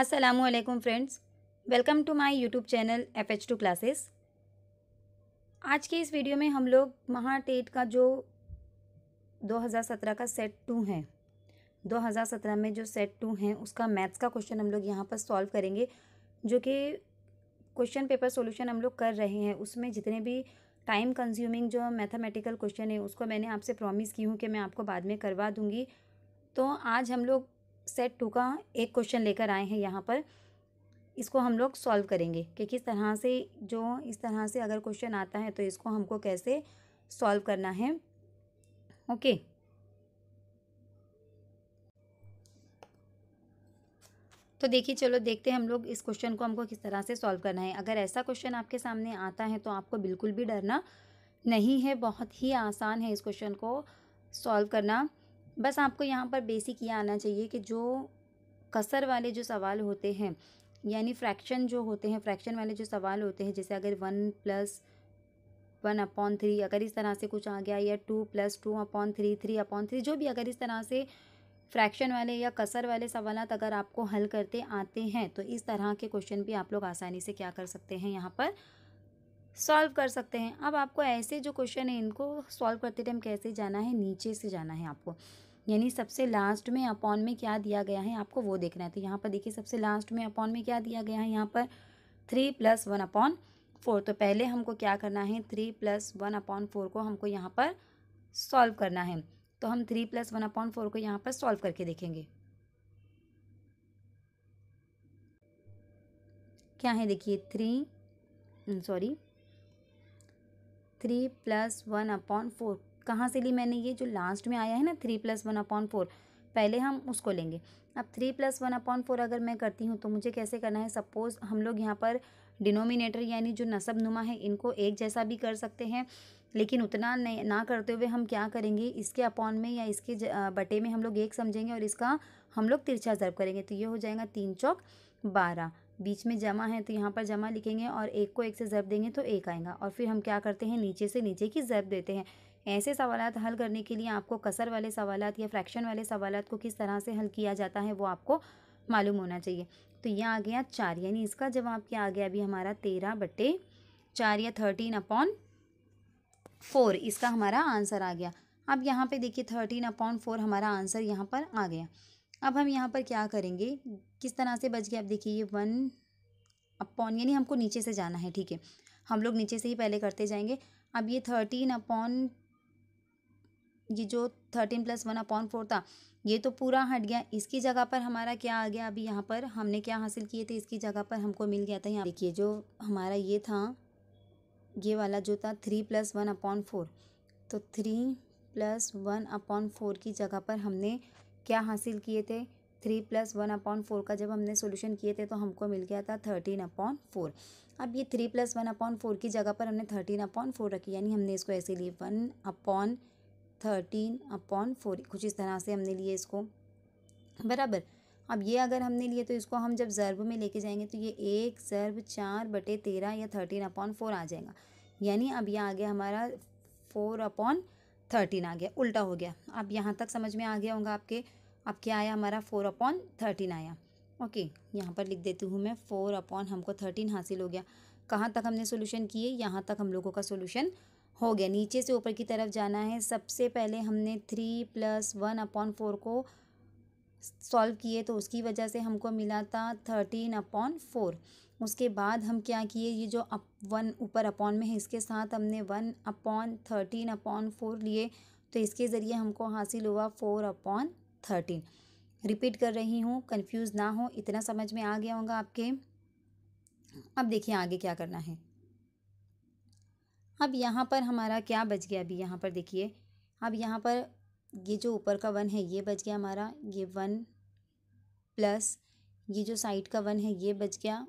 Aslam friends welcome to my YouTube channel F H two classes आज के इस video में हम लोग महा टेट का जो 2017 का सेट टू है 2017 में जो सेट टू है उसका मैथ्स का क्वेश्चन हम लोग यहाँ पर सॉल्व करेंगे जो कि क्वेश्चन पेपर सॉल्यूशन हम लोग कर रहे हैं उसमें जितने भी टाइम कंज्यूमिंग जो मैथमेटिकल क्वेश्चन है उसको मैंने आपसे प्रॉमिस की हूँ कि मैं आपको बाद में करवा दूँगी तो आज हम लोग सेट टू का एक क्वेश्चन लेकर आए हैं यहाँ पर इसको हम लोग सॉल्व करेंगे कि किस तरह से जो इस तरह से अगर क्वेश्चन आता है तो इसको हमको कैसे सॉल्व करना है ओके तो देखिए चलो देखते हैं हम लोग इस क्वेश्चन को हमको किस तरह से सॉल्व करना है अगर ऐसा क्वेश्चन आपके सामने आता है तो आपको बिल्कुल भी डरना नहीं है बहुत ही आसान है इस क्वेश्चन को सॉल्व करना बस आपको यहाँ पर बेसिक ये आना चाहिए कि जो कसर वाले जो सवाल होते हैं यानी फ्रैक्शन जो होते हैं फ्रैक्शन वाले जो सवाल होते हैं जैसे अगर one plus one upon three अगर इस तरह से कुछ आ गया या two plus two upon three three upon three जो भी अगर इस तरह से फ्रैक्शन वाले या कसर वाले सवाल अगर आपको हल करते आते हैं तो इस तरह के क्वेश्चन भी आप लोग आसानी से क्या कर सकते हैं यहाँ पर सॉल्व कर सकते हैं अब आपको ऐसे जो क्वेश्चन है इनको सॉल्व करते टाइम कैसे जाना है नीचे से जाना है आपको यानी सबसे लास्ट में अपॉन में क्या दिया गया है आपको वो देखना है तो यहाँ पर देखिए सबसे लास्ट में अपॉन में क्या दिया गया है यहाँ पर three plus one upon four तो पहले हमको क्या करना है three plus one upon four को हमको यहाँ पर सॉल्व करना है तो हम three plus one upon four को यहाँ पर सॉल्व करके देखेंगे क्या है देखिए three sorry three plus one upon four कहाँ से ली मैंने ये जो लास्ट में आया है ना three plus one upon four पहले हम उसको लेंगे अब three plus one upon four अगर मैं करती हूँ तो मुझे कैसे करना है सपोज़ हम लोग यहाँ पर डिनोमिनेटर यानी जो नसब नुमा है इनको एक जैसा भी कर सकते हैं लेकिन उतना नहीं ना करते हुए हम क्या करेंगे इसके अपॉन में या इसके बटे में हम लोग एक समझेंगे और इसका हम लोग तिरछा ज़रब करेंगे तो ये हो जाएगा तीन चौक बारह बीच में जमा है तो यहाँ पर जमा लिखेंगे और एक को एक से ज़रब देंगे तो एक आएगा और फिर हम क्या करते हैं नीचे से नीचे की ज़रब देते हैं ऐसे सवाल हल करने के लिए आपको कसर वाले सवाल या फ्रैक्शन वाले सवाल को किस तरह से हल किया जाता है वो आपको मालूम होना चाहिए तो यह आ गया चार यानी इसका जवाब क्या आ गया अभी हमारा तेरह बटे चार या थर्टीन अपॉन फोर इसका हमारा आंसर आ गया अब यहाँ पे देखिए थर्टीन अपॉन फोर हमारा आंसर यहाँ पर आ गया अब हम यहाँ पर क्या करेंगे किस तरह से बच गया आप देखिए ये वन अपॉन यानी हमको नीचे से जाना है ठीक है हम लोग नीचे से ही पहले करते जाएंगे अब ये थर्टीन अपॉन ये जो thirteen plus one upon four था ये तो पूरा हट गया इसकी जगह पर हमारा क्या आ गया अभी यहाँ पर हमने क्या हासिल किए थे इसकी जगह पर हमको मिल गया था यहाँ देखिए जो हमारा ये था ये वाला जो था three plus one upon four तो three plus one upon four की जगह पर हमने क्या हासिल किए थे three plus one upon four का जब हमने सोल्यूशन किए थे तो हमको मिल गया था थर्टीन अपॉन फोर अब ये three plus one upon four की जगह पर हमने थर्टीन अपॉन फोर रखी यानी हमने इसको ऐसे लिए one upon thirteen upon four कुछ इस तरह से हमने लिए इसको बराबर अब ये अगर हमने लिए तो इसको हम जब ज़र्ब में लेके जाएंगे तो ये एक ज़र्ब चार बटे तेरह या थर्टीन अपॉन फोर आ जाएगा यानी अब यह आ गया हमारा फोर अपॉन थर्टीन आ गया उल्टा हो गया अब यहाँ तक समझ में आ गया होगा आपके अब क्या आया हमारा फोर अपॉन थर्टीन आया ओके यहाँ पर लिख देती हूँ मैं फोर अपॉन हमको थर्टीन हासिल हो गया कहाँ तक हमने सोल्यूशन किए यहाँ तक हम लोगों का सोल्यूशन हो गया नीचे से ऊपर की तरफ जाना है सबसे पहले हमने three plus one upon four को सॉल्व किए तो उसकी वजह से हमको मिला था थर्टीन अपॉन फोर उसके बाद हम क्या किए ये जो अप वन ऊपर अपॉन में है इसके साथ हमने one upon thirteen upon four लिए तो इसके ज़रिए हमको हासिल हुआ फोर अपॉन थर्टीन रिपीट कर रही हूँ कंफ्यूज ना हो इतना समझ में आ गया होगा आपके अब देखिए आगे क्या करना है अब यहाँ पर हमारा क्या बच गया अभी यहाँ पर देखिए अब यहाँ पर ये जो ऊपर का वन है ये बच गया हमारा ये वन प्लस ये जो साइड का वन है ये बच गया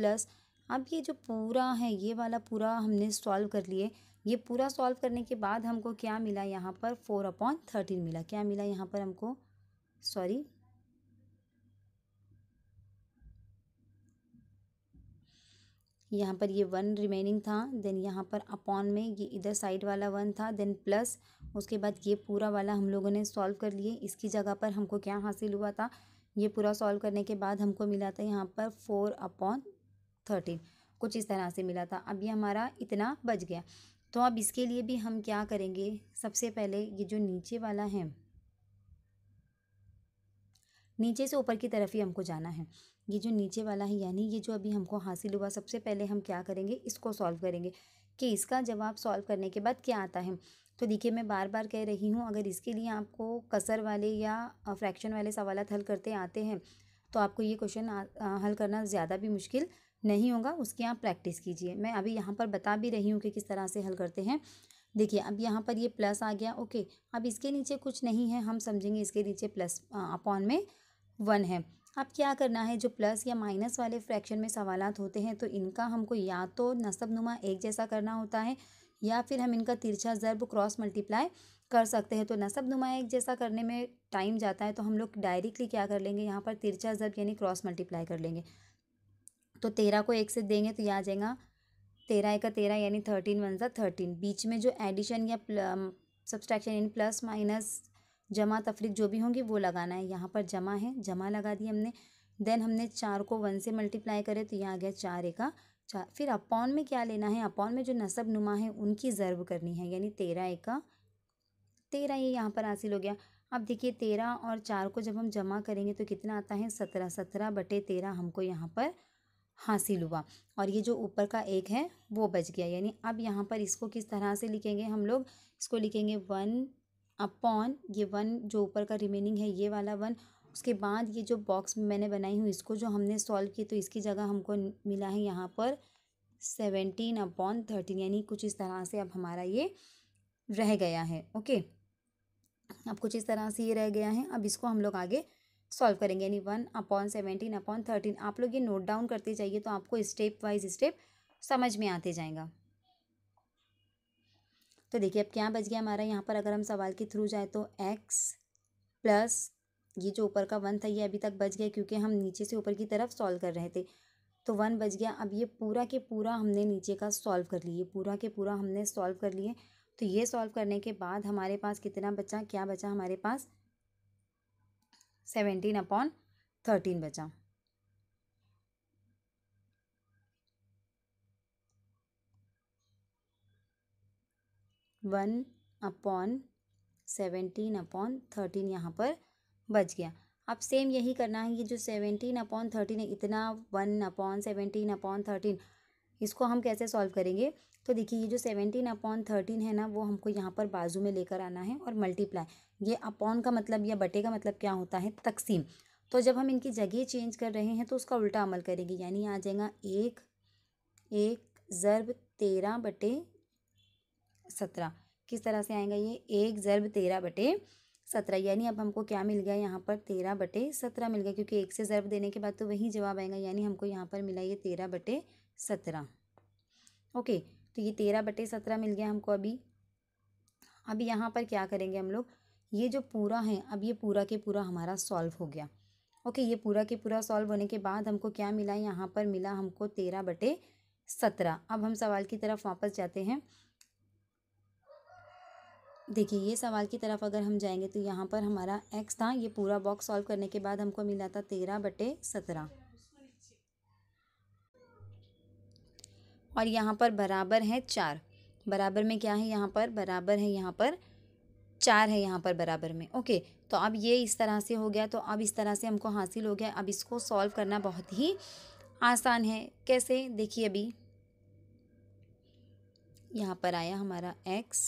प्लस अब ये जो पूरा है ये वाला पूरा हमने सॉल्व कर लिए ये पूरा सॉल्व करने के बाद हमको क्या मिला यहाँ पर फोर अपॉन थर्टीन मिला क्या मिला यहाँ पर हमको सॉरी यहाँ पर ये वन रिमेनिंग था देन यहाँ पर अपॉन में ये इधर साइड वाला वन था देन प्लस उसके बाद ये पूरा वाला हम लोगों ने सॉल्व कर लिए इसकी जगह पर हमको क्या हासिल हुआ था ये पूरा सॉल्व करने के बाद हमको मिला था यहाँ पर फोर अपॉन थर्टीन कुछ इस तरह से मिला था अब ये हमारा इतना बच गया तो अब इसके लिए भी हम क्या करेंगे सबसे पहले ये जो नीचे वाला है नीचे से ऊपर की तरफ ही हमको जाना है ये जो नीचे वाला है यानी ये जो अभी हमको हासिल हुआ सबसे पहले हम क्या करेंगे इसको सॉल्व करेंगे कि इसका जवाब सॉल्व करने के बाद क्या आता है तो देखिए मैं बार बार कह रही हूँ अगर इसके लिए आपको कसर वाले या फ्रैक्शन वाले सवाल हल करते आते हैं तो आपको ये क्वेश्चन हल करना ज़्यादा भी मुश्किल नहीं होगा उसकी आप प्रैक्टिस कीजिए मैं अभी यहाँ पर बता भी रही हूँ कि किस तरह से हल करते हैं देखिए अब यहाँ पर ये प्लस आ गया ओके अब इसके नीचे कुछ नहीं है हम समझेंगे इसके नीचे प्लस अपॉन में वन है अब क्या करना है जो प्लस या माइनस वाले फ्रैक्शन में सवाल होते हैं तो इनका हमको या तो नुमा एक जैसा करना होता है या फिर हम इनका तिरछा ज़रब क्रॉस मल्टीप्लाई कर सकते हैं तो नसब नुमा एक जैसा करने में टाइम जाता है तो हम लोग डायरेक्टली क्या कर लेंगे यहाँ पर तिरछा ज़रब यानी क्रॉस मल्टीप्लाई कर लेंगे तो तेरह को एक से देंगे तो यह आ जाएगा तेरह एक तेरह यानी थर्टीन वन सा थर्टीन बीच में जो एडिशन या सब्सट्रैक्शन um, यानी प्लस माइनस जमा तफरीक जो भी होंगी वो लगाना है यहाँ पर जमा है जमा लगा दी हमने देन हमने चार को वन से मल्टीप्लाई करे तो यहाँ आ गया चार एक चार फिर अपॉन में क्या लेना है अपॉन में जो नसब नुमा है उनकी जर्व करनी है यानी तेरह एक तेरह ये यहाँ पर हासिल हो गया अब देखिए तेरह और चार को जब हम जमा करेंगे तो कितना आता है सत्रह सत्रह बटे तेरह हमको यहाँ पर हासिल हुआ और ये जो ऊपर का एक है वो बच गया यानी अब यहाँ पर इसको किस तरह से लिखेंगे हम लोग इसको लिखेंगे वन अपॉन ये वन जो ऊपर का रिमेनिंग है ये वाला वन उसके बाद ये जो बॉक्स मैंने बनाई हुई इसको जो हमने सॉल्व की तो इसकी जगह हमको मिला है यहाँ पर सेवेंटीन अपॉन थर्टीन यानी कुछ इस तरह से अब हमारा ये रह गया है ओके अब कुछ इस तरह से ये रह गया है अब इसको हम लोग आगे सॉल्व करेंगे यानी one upon seventeen upon thirteen आप लोग ये नोट डाउन करते जाइए तो आपको स्टेप वाइज स्टेप समझ में आते जाएगा तो देखिए अब क्या बच गया हमारा यहाँ पर अगर हम सवाल के थ्रू जाए तो एक्स प्लस ये जो ऊपर का वन था ये अभी तक बच गया क्योंकि हम नीचे से ऊपर की तरफ सॉल्व कर रहे थे तो वन बच गया अब ये पूरा के पूरा हमने नीचे का सॉल्व कर लिए पूरा के पूरा हमने सॉल्व कर लिए तो ये सॉल्व करने के बाद हमारे पास कितना बचा क्या बचा हमारे पास सेवेंटीन अपॉन थर्टीन बचा one upon seventeen upon thirteen यहाँ पर बच गया अब सेम यही करना है कि जो सेवेंटीन अपॉन थर्टीन है इतना one upon seventeen upon thirteen इसको हम कैसे सॉल्व करेंगे तो देखिए ये जो सेवेंटीन अपॉन थर्टीन है ना वो हमको यहाँ पर बाजू में लेकर आना है और मल्टीप्लाई ये अपॉन का मतलब या बटे का मतलब क्या होता है तकसीम तो जब हम इनकी जगह चेंज कर रहे हैं तो उसका उल्टा अमल करेंगे यानी आ जाएगा एक एक ज़रब तेरह बटे सत्रह किस तरह से आएगा ये एक ज़रब तेरह बटे सत्रह यानी अब हमको क्या मिल गया यहाँ पर तेरह बटे सत्रह मिल गया क्योंकि एक से ज़रब देने के बाद तो वही जवाब आएगा यानी हमको यहाँ पर मिला ये तेरह बटे सत्रह ओके तो ये तेरह बटे सत्रह मिल गया हमको अभी अब यहाँ पर क्या करेंगे हम लोग ये जो पूरा है अब ये पूरा के पूरा हमारा सॉल्व हो गया ओके ये पूरा के पूरा सॉल्व होने के बाद हमको क्या मिला यहाँ पर मिला हमको तेरह बटे सत्रह अब हम सवाल की तरफ वापस जाते हैं देखिए ये सवाल की तरफ अगर हम जाएंगे तो यहाँ पर हमारा एक्स था ये पूरा बॉक्स सॉल्व करने के बाद हमको मिला था तेरह बटे सत्रह और यहाँ पर बराबर है चार बराबर में क्या है यहाँ पर बराबर है यहाँ पर चार है यहाँ पर बराबर में ओके तो अब ये इस तरह से हो गया तो अब इस तरह से हमको हासिल हो गया अब इसको सॉल्व करना बहुत ही आसान है कैसे देखिए अभी यहाँ पर आया हमारा x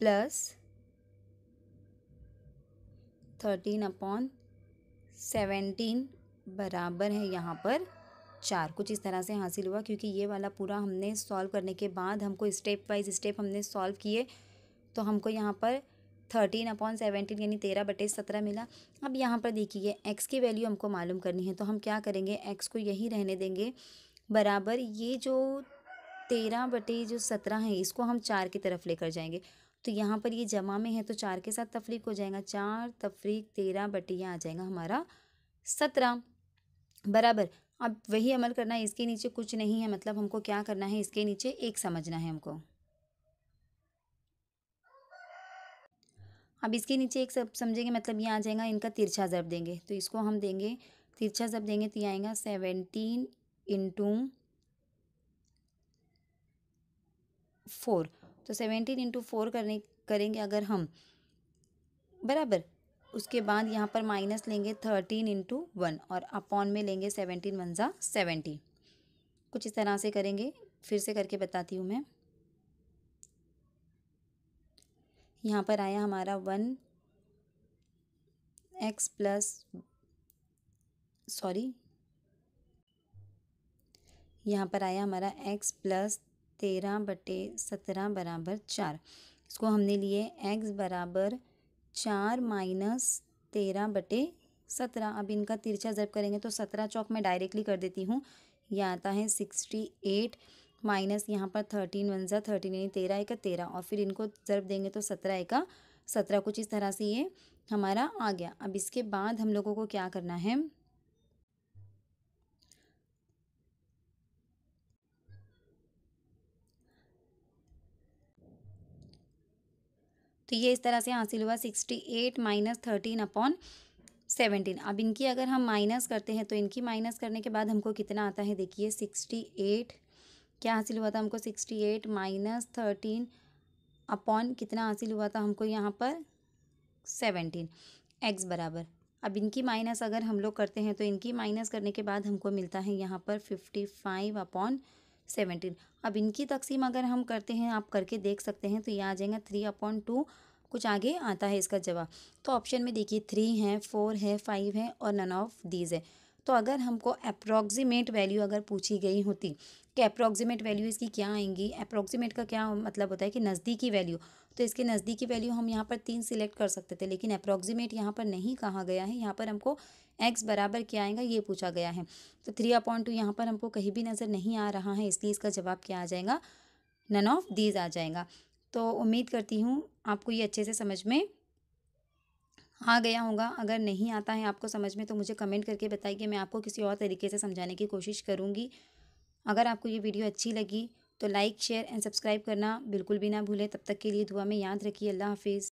plus thirteen upon seventeen बराबर है यहाँ पर चार कुछ इस तरह से हासिल हुआ क्योंकि ये वाला पूरा हमने सॉल्व करने के बाद हमको स्टेप वाइज स्टेप हमने सॉल्व किए तो हमको यहाँ पर थर्टीन अपॉन सेवेंटीन यानी तेरह बटे सत्रह मिला अब यहाँ पर देखिए एक्स की वैल्यू हमको मालूम करनी है तो हम क्या करेंगे एक्स को यही रहने देंगे बराबर ये जो तेरह बटे जो सत्रह है इसको हम चार की तरफ लेकर जाएंगे तो यहाँ पर ये जमा में है तो चार के साथ तफरीक हो जाएगा चार तफरीक तेरह बटे आ जाएगा हमारा सत्रह बराबर अब वही अमल करना है इसके नीचे कुछ नहीं है मतलब हमको क्या करना है इसके नीचे एक समझना है हमको अब इसके नीचे एक सब समझेंगे मतलब ये आ जाएगा इनका तिरछा जब देंगे तो इसको हम देंगे तिरछा जब देंगे तो ये आएगा सेवेंटीन इंटू फोर तो सेवेंटीन इंटू फोर करने करेंगे अगर हम बराबर उसके बाद यहाँ पर माइनस लेंगे थर्टीन इंटू वन और अपॉन में लेंगे सेवनटीन वन ज़ा सेवेंटी कुछ इस तरह से करेंगे फिर से करके बताती हूँ मैं यहाँ पर आया हमारा वन एक्स प्लस सॉरी यहाँ पर आया हमारा एक्स प्लस तेरह बटे सत्रह बराबर चार इसको हमने लिए एक्स बराबर चार माइनस तेरह बटे सत्रह अब इनका तिरछा जब करेंगे तो सत्रह चौक मैं डायरेक्टली कर देती हूँ यह आता है सिक्सटी एट माइनस यहाँ पर थर्टीन वन ज़ा थर्टीन यानी तेरह एक तेरह और फिर इनको जरब देंगे तो सत्रह एक सत्रह कुछ इस तरह से ये हमारा आ गया अब इसके बाद हम लोगों को क्या करना है तो ये इस तरह से हासिल हुआ sixty eight minus thirteen upon seventeen अब इनकी अगर हम माइनस करते हैं तो इनकी माइनस करने के बाद हमको कितना आता है देखिए सिक्सटी एट क्या हासिल हुआ था हमको sixty eight minus thirteen upon कितना हासिल हुआ था हमको यहाँ पर सेवनटीन एक्स बराबर अब इनकी माइनस अगर हम लोग करते हैं तो इनकी माइनस करने के बाद हमको मिलता है यहाँ पर फिफ्टी फाइव अपॉन सेवेंटीन अब इनकी तकसीम अगर हम करते हैं आप करके देख सकते हैं तो ये आ जाएगा थ्री अपॉन टू कुछ आगे आता है इसका जवाब तो ऑप्शन में देखिए थ्री है फोर है फाइव है और नन ऑफ दीज है तो अगर हमको अप्रॉक्सीमेट वैल्यू अगर पूछी गई होती कि अप्रॉक्सीमेट वैल्यू इसकी क्या आएंगी अप्रॉक्सीमेट का क्या मतलब होता है कि नज़दीकी वैल्यू तो इसके नज़दीकी वैल्यू हम यहाँ पर तीन सिलेक्ट कर सकते थे लेकिन अप्रॉक्सीमेट यहाँ पर नहीं कहा गया है यहाँ पर हमको एक्स बराबर क्या आएगा ये पूछा गया है तो थ्री अपॉइंट टू यहाँ पर हमको कहीं भी नज़र नहीं आ रहा है इसलिए इसका जवाब क्या आ जाएगा नन ऑफ दीज आ जाएगा तो उम्मीद करती हूँ आपको ये अच्छे से समझ में आ गया होगा अगर नहीं आता है आपको समझ में तो मुझे कमेंट करके बताइए मैं आपको किसी और तरीके से समझाने की कोशिश करूँगी अगर आपको ये वीडियो अच्छी लगी तो लाइक शेयर एंड सब्सक्राइब करना बिल्कुल भी ना भूलें तब तक के लिए दुआ में याद रखिए अल्लाह हाफिज़